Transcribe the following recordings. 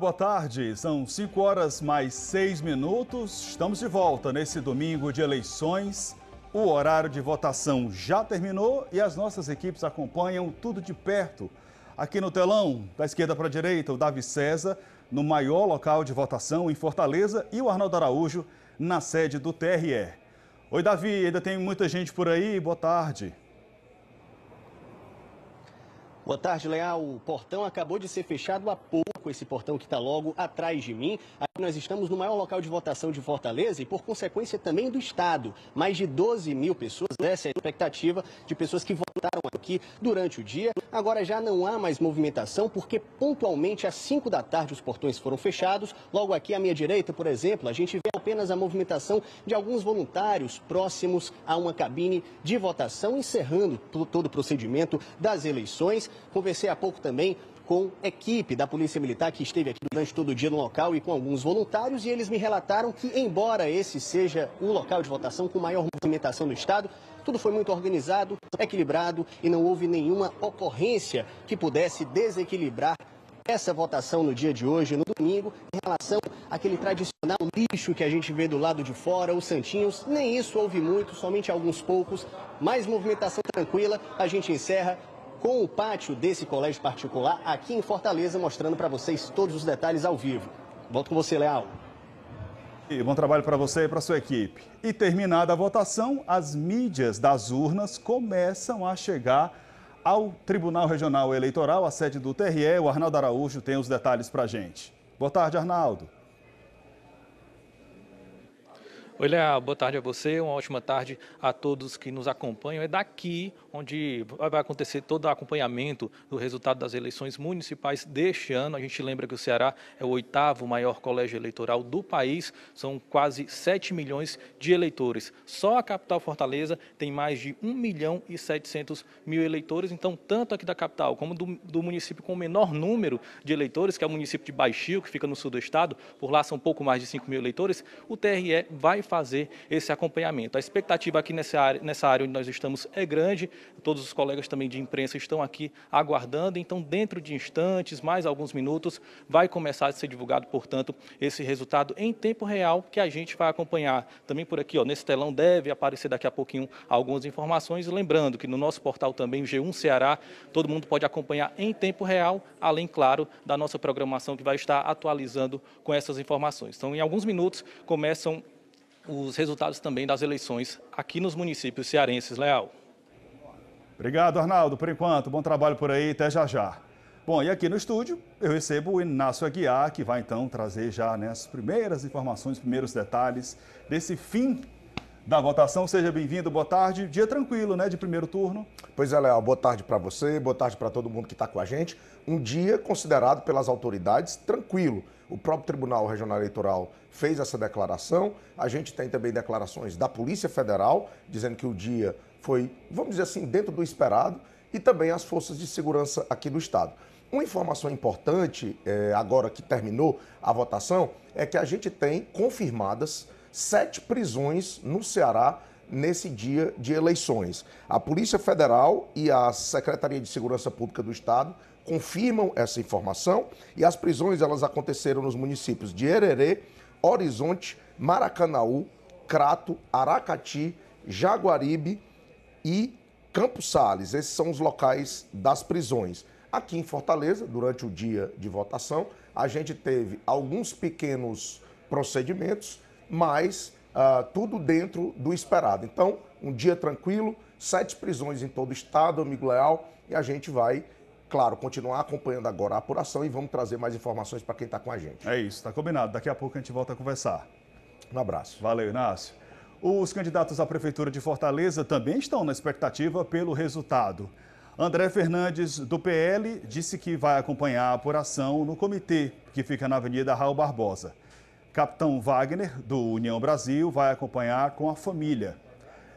Boa tarde, são 5 horas mais 6 minutos. Estamos de volta nesse domingo de eleições. O horário de votação já terminou e as nossas equipes acompanham tudo de perto. Aqui no telão, da esquerda para a direita, o Davi César, no maior local de votação em Fortaleza, e o Arnaldo Araújo, na sede do TRE. Oi, Davi, ainda tem muita gente por aí? Boa tarde. Boa tarde, Leal. O portão acabou de ser fechado há pouco com esse portão que está logo atrás de mim. Aqui nós estamos no maior local de votação de Fortaleza e, por consequência, também do Estado. Mais de 12 mil pessoas, essa é a expectativa de pessoas que votaram aqui durante o dia. Agora já não há mais movimentação porque, pontualmente, às 5 da tarde os portões foram fechados. Logo aqui à minha direita, por exemplo, a gente vê apenas a movimentação de alguns voluntários próximos a uma cabine de votação, encerrando todo o procedimento das eleições. Conversei há pouco também com equipe da Polícia Militar que esteve aqui durante todo o dia no local e com alguns voluntários. E eles me relataram que, embora esse seja o local de votação com maior movimentação do Estado, tudo foi muito organizado, equilibrado e não houve nenhuma ocorrência que pudesse desequilibrar essa votação no dia de hoje, no domingo, em relação àquele tradicional lixo que a gente vê do lado de fora, os santinhos. Nem isso houve muito, somente alguns poucos. Mais movimentação tranquila. A gente encerra com o pátio desse colégio particular aqui em Fortaleza, mostrando para vocês todos os detalhes ao vivo. Volto com você, Leal. E bom trabalho para você e para sua equipe. E terminada a votação, as mídias das urnas começam a chegar ao Tribunal Regional Eleitoral, a sede do TRE. O Arnaldo Araújo tem os detalhes para a gente. Boa tarde, Arnaldo. Olha, boa tarde a você, uma ótima tarde a todos que nos acompanham. É daqui onde vai acontecer todo o acompanhamento do resultado das eleições municipais deste ano. A gente lembra que o Ceará é o oitavo maior colégio eleitoral do país, são quase 7 milhões de eleitores. Só a capital Fortaleza tem mais de 1 milhão e 700 mil eleitores, então tanto aqui da capital como do, do município com o menor número de eleitores, que é o município de Baixio, que fica no sul do estado, por lá são pouco mais de 5 mil eleitores, o TRE vai fazer esse acompanhamento. A expectativa aqui nessa área, nessa área onde nós estamos é grande, Todos os colegas também de imprensa estão aqui aguardando. Então, dentro de instantes, mais alguns minutos, vai começar a ser divulgado, portanto, esse resultado em tempo real que a gente vai acompanhar. Também por aqui, ó, nesse telão deve aparecer daqui a pouquinho algumas informações. Lembrando que no nosso portal também, o G1 Ceará, todo mundo pode acompanhar em tempo real, além, claro, da nossa programação que vai estar atualizando com essas informações. Então, em alguns minutos, começam os resultados também das eleições aqui nos municípios cearenses, Leal. Obrigado, Arnaldo, por enquanto. Bom trabalho por aí, até já já. Bom, e aqui no estúdio eu recebo o Inácio Aguiar, que vai então trazer já né, as primeiras informações, os primeiros detalhes desse fim da votação. Seja bem-vindo, boa tarde. Dia tranquilo, né, de primeiro turno. Pois é, Léo, boa tarde para você, boa tarde para todo mundo que está com a gente. Um dia considerado pelas autoridades tranquilo. O próprio Tribunal Regional Eleitoral fez essa declaração. A gente tem também declarações da Polícia Federal dizendo que o dia foi, vamos dizer assim, dentro do esperado e também as forças de segurança aqui do Estado. Uma informação importante, é, agora que terminou a votação, é que a gente tem confirmadas sete prisões no Ceará nesse dia de eleições. A Polícia Federal e a Secretaria de Segurança Pública do Estado confirmam essa informação e as prisões elas aconteceram nos municípios de Hererê, Horizonte, Maracanaú, Crato, Aracati, Jaguaribe, e Campos Sales. Esses são os locais das prisões. Aqui em Fortaleza, durante o dia de votação, a gente teve alguns pequenos procedimentos, mas uh, tudo dentro do esperado. Então, um dia tranquilo, sete prisões em todo o estado, amigo leal, e a gente vai claro, continuar acompanhando agora a apuração e vamos trazer mais informações para quem está com a gente. É isso, está combinado. Daqui a pouco a gente volta a conversar. Um abraço. Valeu, Inácio. Os candidatos à Prefeitura de Fortaleza também estão na expectativa pelo resultado. André Fernandes, do PL, disse que vai acompanhar a apuração no comitê que fica na Avenida Raul Barbosa. Capitão Wagner, do União Brasil, vai acompanhar com a família.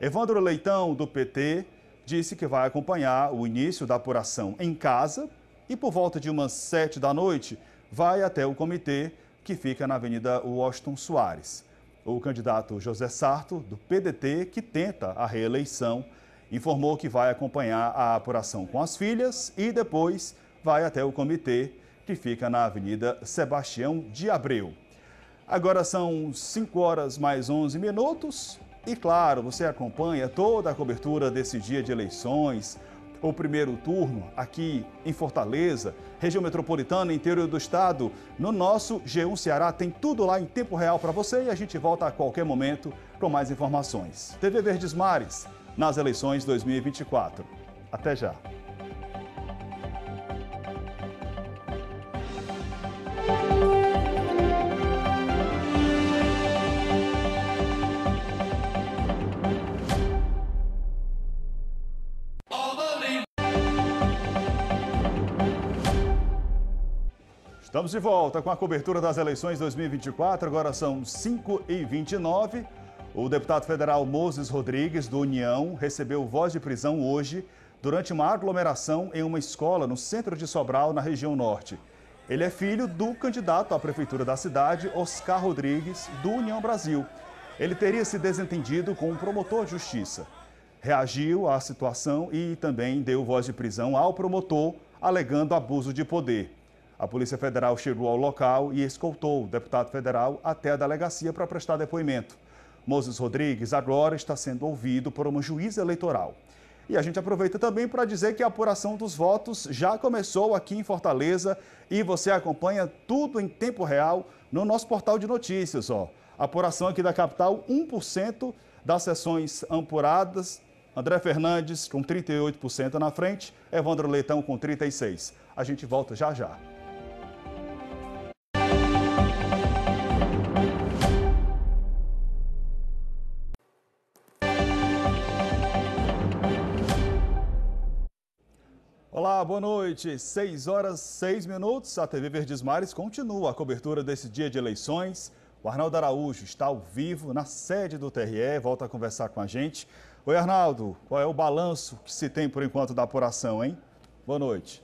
Evandro Leitão, do PT, disse que vai acompanhar o início da apuração em casa e, por volta de umas sete da noite, vai até o comitê que fica na Avenida Washington Soares o candidato José Sarto, do PDT, que tenta a reeleição, informou que vai acompanhar a apuração com as filhas e depois vai até o comitê, que fica na Avenida Sebastião de Abreu. Agora são 5 horas mais 11 minutos. E claro, você acompanha toda a cobertura desse dia de eleições, o primeiro turno aqui em Fortaleza, região metropolitana, interior do estado, no nosso G1 Ceará. Tem tudo lá em tempo real para você e a gente volta a qualquer momento com mais informações. TV Verdes Mares, nas eleições 2024. Até já! Estamos de volta com a cobertura das eleições 2024, agora são 5h29. O deputado federal Moses Rodrigues, do União, recebeu voz de prisão hoje durante uma aglomeração em uma escola no centro de Sobral, na região norte. Ele é filho do candidato à prefeitura da cidade, Oscar Rodrigues, do União Brasil. Ele teria se desentendido com o um promotor de justiça. Reagiu à situação e também deu voz de prisão ao promotor, alegando abuso de poder. A Polícia Federal chegou ao local e escoltou o deputado federal até a delegacia para prestar depoimento. Moses Rodrigues agora está sendo ouvido por uma juíza eleitoral. E a gente aproveita também para dizer que a apuração dos votos já começou aqui em Fortaleza e você acompanha tudo em tempo real no nosso portal de notícias. Ó. A apuração aqui da capital, 1% das sessões ampuradas. André Fernandes com 38% na frente, Evandro Leitão com 36%. A gente volta já já. Olá, boa noite. 6 horas 6 minutos. A TV Verdes Mares continua a cobertura desse dia de eleições. O Arnaldo Araújo está ao vivo na sede do TRE, volta a conversar com a gente. Oi, Arnaldo, qual é o balanço que se tem por enquanto da apuração, hein? Boa noite.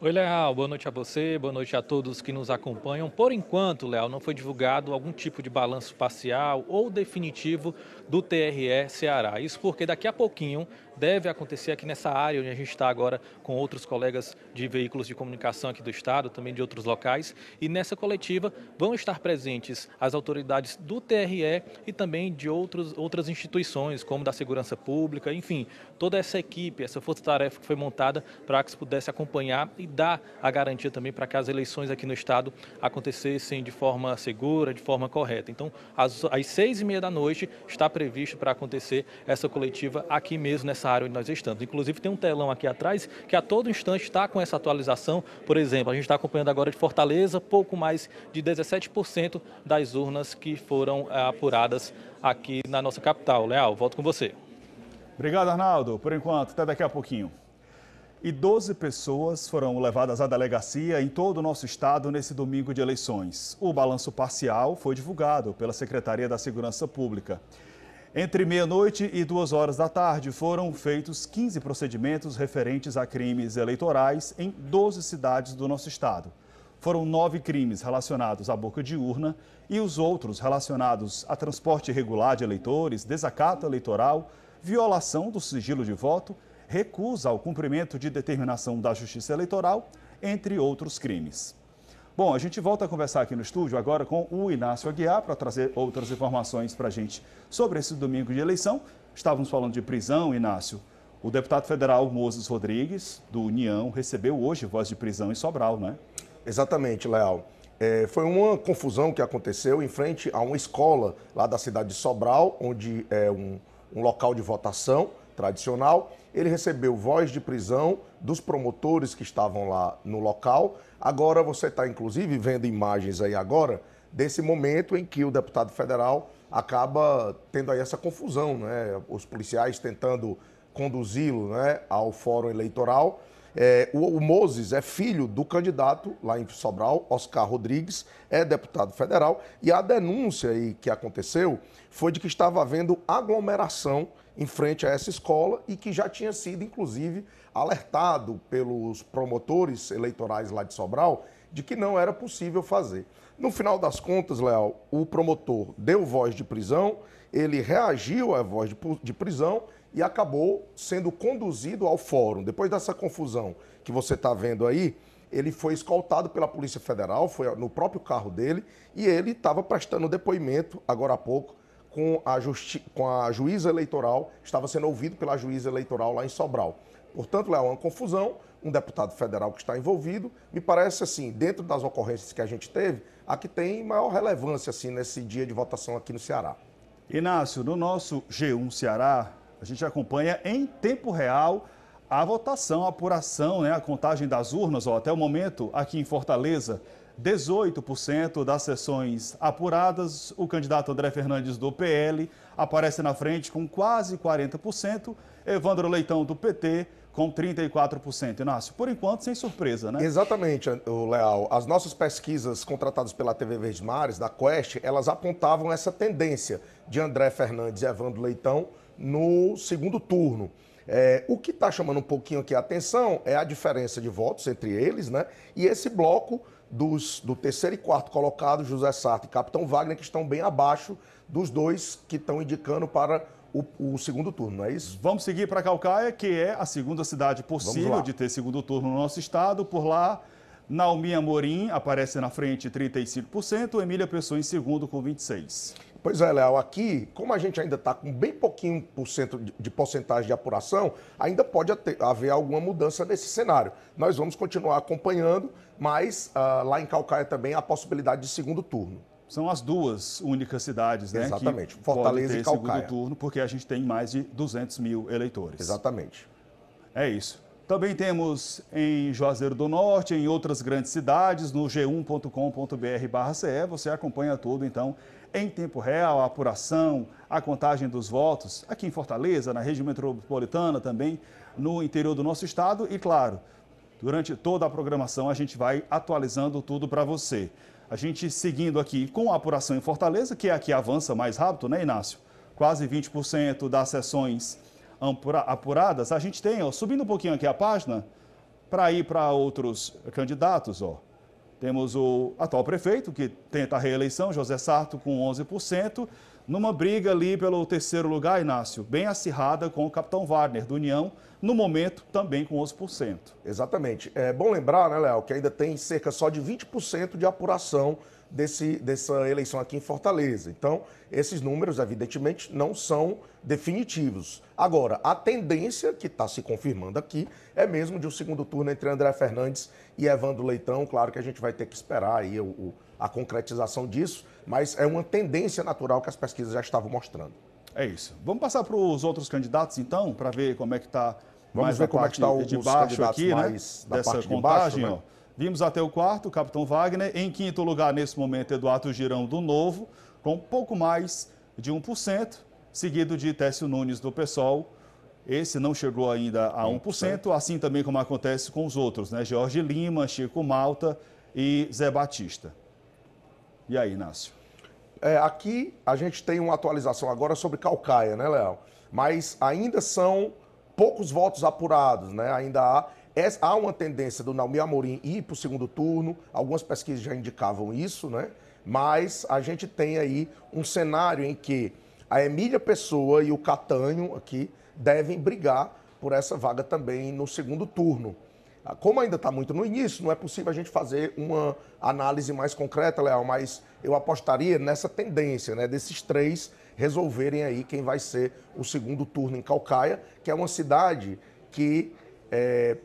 Oi, Leal, boa noite a você, boa noite a todos que nos acompanham. Por enquanto, Leal, não foi divulgado algum tipo de balanço parcial ou definitivo do TRE Ceará. Isso porque daqui a pouquinho deve acontecer aqui nessa área onde a gente está agora com outros colegas de veículos de comunicação aqui do Estado, também de outros locais. E nessa coletiva vão estar presentes as autoridades do TRE e também de outros, outras instituições, como da Segurança Pública, enfim, toda essa equipe, essa força-tarefa que foi montada para que se pudesse acompanhar e dar a garantia também para que as eleições aqui no Estado acontecessem de forma segura, de forma correta. Então, às, às seis e meia da noite está previsto para acontecer essa coletiva aqui mesmo, nessa área onde nós estamos. Inclusive tem um telão aqui atrás que a todo instante está com essa atualização. Por exemplo, a gente está acompanhando agora de Fortaleza, pouco mais de 17% das urnas que foram eh, apuradas aqui na nossa capital. Leal, volto com você. Obrigado, Arnaldo. Por enquanto, até daqui a pouquinho e 12 pessoas foram levadas à delegacia em todo o nosso estado nesse domingo de eleições. O balanço parcial foi divulgado pela Secretaria da Segurança Pública. Entre meia-noite e duas horas da tarde, foram feitos 15 procedimentos referentes a crimes eleitorais em 12 cidades do nosso estado. Foram nove crimes relacionados à boca de urna e os outros relacionados a transporte irregular de eleitores, desacato eleitoral, violação do sigilo de voto, recusa ao cumprimento de determinação da Justiça Eleitoral, entre outros crimes. Bom, a gente volta a conversar aqui no estúdio agora com o Inácio Aguiar para trazer outras informações para a gente sobre esse domingo de eleição. Estávamos falando de prisão, Inácio. O deputado federal Moses Rodrigues, do União, recebeu hoje voz de prisão em Sobral, né? Exatamente, Leal. É, foi uma confusão que aconteceu em frente a uma escola lá da cidade de Sobral, onde é um, um local de votação tradicional. Ele recebeu voz de prisão dos promotores que estavam lá no local. Agora você está, inclusive, vendo imagens aí agora desse momento em que o deputado federal acaba tendo aí essa confusão, né? Os policiais tentando conduzi-lo né, ao fórum eleitoral é, o, o Moses é filho do candidato lá em Sobral, Oscar Rodrigues, é deputado federal, e a denúncia aí que aconteceu foi de que estava havendo aglomeração em frente a essa escola e que já tinha sido, inclusive, alertado pelos promotores eleitorais lá de Sobral de que não era possível fazer. No final das contas, Leal, o promotor deu voz de prisão, ele reagiu à voz de, de prisão e acabou sendo conduzido ao fórum. Depois dessa confusão que você está vendo aí, ele foi escoltado pela Polícia Federal, foi no próprio carro dele, e ele estava prestando depoimento agora há pouco com a, com a juíza eleitoral, estava sendo ouvido pela juíza eleitoral lá em Sobral. Portanto, leão, é uma confusão, um deputado federal que está envolvido. Me parece assim, dentro das ocorrências que a gente teve, a que tem maior relevância assim nesse dia de votação aqui no Ceará. Inácio, no nosso G1 Ceará, a gente acompanha em tempo real a votação, a apuração, né, a contagem das urnas. Ó, até o momento, aqui em Fortaleza, 18% das sessões apuradas. O candidato André Fernandes do PL aparece na frente com quase 40%. Evandro Leitão do PT com 34%. Inácio, por enquanto, sem surpresa, né? Exatamente, Leal. As nossas pesquisas contratadas pela TV Verdes Mares, da Quest, elas apontavam essa tendência de André Fernandes e Evandro Leitão no segundo turno. É, o que está chamando um pouquinho aqui a atenção é a diferença de votos entre eles, né? E esse bloco dos, do terceiro e quarto colocado, José Sarto e Capitão Wagner, que estão bem abaixo dos dois que estão indicando para o, o, segundo turno, não é isso? Vamos seguir para Calcaia, que é a segunda cidade possível de ter segundo turno no nosso estado. Por lá, Naomi Amorim aparece na frente 35%, Emília Pessoa em segundo com 26%. Pois é, Léo, aqui, como a gente ainda está com bem pouquinho por cento de porcentagem de apuração, ainda pode haver alguma mudança nesse cenário. Nós vamos continuar acompanhando, mas uh, lá em Calcaia também há a possibilidade de segundo turno. São as duas únicas cidades, né? Exatamente, que Fortaleza e Calcaia. segundo turno, porque a gente tem mais de 200 mil eleitores. Exatamente. É isso. Também temos em Juazeiro do Norte, em outras grandes cidades, no g1.com.br/ce. Você acompanha tudo, então, em tempo real, a apuração, a contagem dos votos, aqui em Fortaleza, na região metropolitana também, no interior do nosso estado e, claro, durante toda a programação a gente vai atualizando tudo para você. A gente seguindo aqui com a apuração em Fortaleza, que é a que avança mais rápido, né, Inácio? Quase 20% das sessões apuradas, a gente tem, ó, subindo um pouquinho aqui a página, para ir para outros candidatos, ó. Temos o atual prefeito, que tenta a reeleição, José Sarto, com 11% numa briga ali pelo terceiro lugar, Inácio, bem acirrada com o capitão Wagner do União, no momento também com 11%. Exatamente. É bom lembrar, né, Léo, que ainda tem cerca só de 20% de apuração desse, dessa eleição aqui em Fortaleza. Então, esses números, evidentemente, não são definitivos. Agora, a tendência que está se confirmando aqui é mesmo de um segundo turno entre André Fernandes e Evandro Leitão. Claro que a gente vai ter que esperar aí o, o a concretização disso, mas é uma tendência natural que as pesquisas já estavam mostrando. É isso. Vamos passar para os outros candidatos, então, para ver como é que está mais ver como é que está o de baixo aqui, né? Dessa contagem, de baixo, né? Vimos até o quarto, Capitão Wagner. Em quinto lugar, nesse momento, Eduardo Girão do Novo, com pouco mais de 1%, seguido de Técio Nunes do PSOL. Esse não chegou ainda a 1%, assim também como acontece com os outros, né? Jorge Lima, Chico Malta e Zé Batista. E aí, Inácio? É, aqui a gente tem uma atualização agora sobre Calcaia, né, Léo? Mas ainda são poucos votos apurados, né? Ainda há, há uma tendência do Naomi Amorim ir para o segundo turno, algumas pesquisas já indicavam isso, né? Mas a gente tem aí um cenário em que a Emília Pessoa e o Catanho aqui devem brigar por essa vaga também no segundo turno. Ah, como ainda está muito no início, não é possível a gente fazer uma análise mais concreta, Léo, mas eu apostaria nessa tendência, né, desses três resolverem aí quem vai ser o segundo turno em Calcaia, que é uma cidade que é,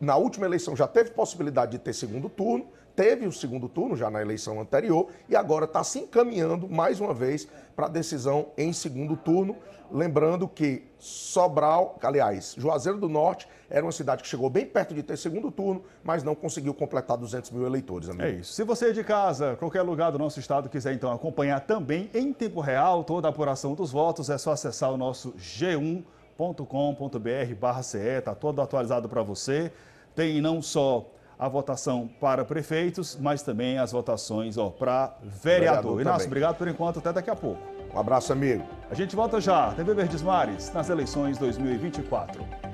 na última eleição já teve possibilidade de ter segundo turno teve o segundo turno já na eleição anterior e agora está se encaminhando mais uma vez para a decisão em segundo turno. Lembrando que Sobral, aliás, Juazeiro do Norte era uma cidade que chegou bem perto de ter segundo turno, mas não conseguiu completar 200 mil eleitores. Amigo. É isso. Se você é de casa, qualquer lugar do nosso estado, quiser então acompanhar também em tempo real toda a apuração dos votos, é só acessar o nosso g1.com.br/ce, está todo atualizado para você. Tem não só a votação para prefeitos, mas também as votações para vereador. vereador Inácio, obrigado por enquanto, até daqui a pouco. Um abraço, amigo. A gente volta já. TV Verdes Mares, nas eleições 2024.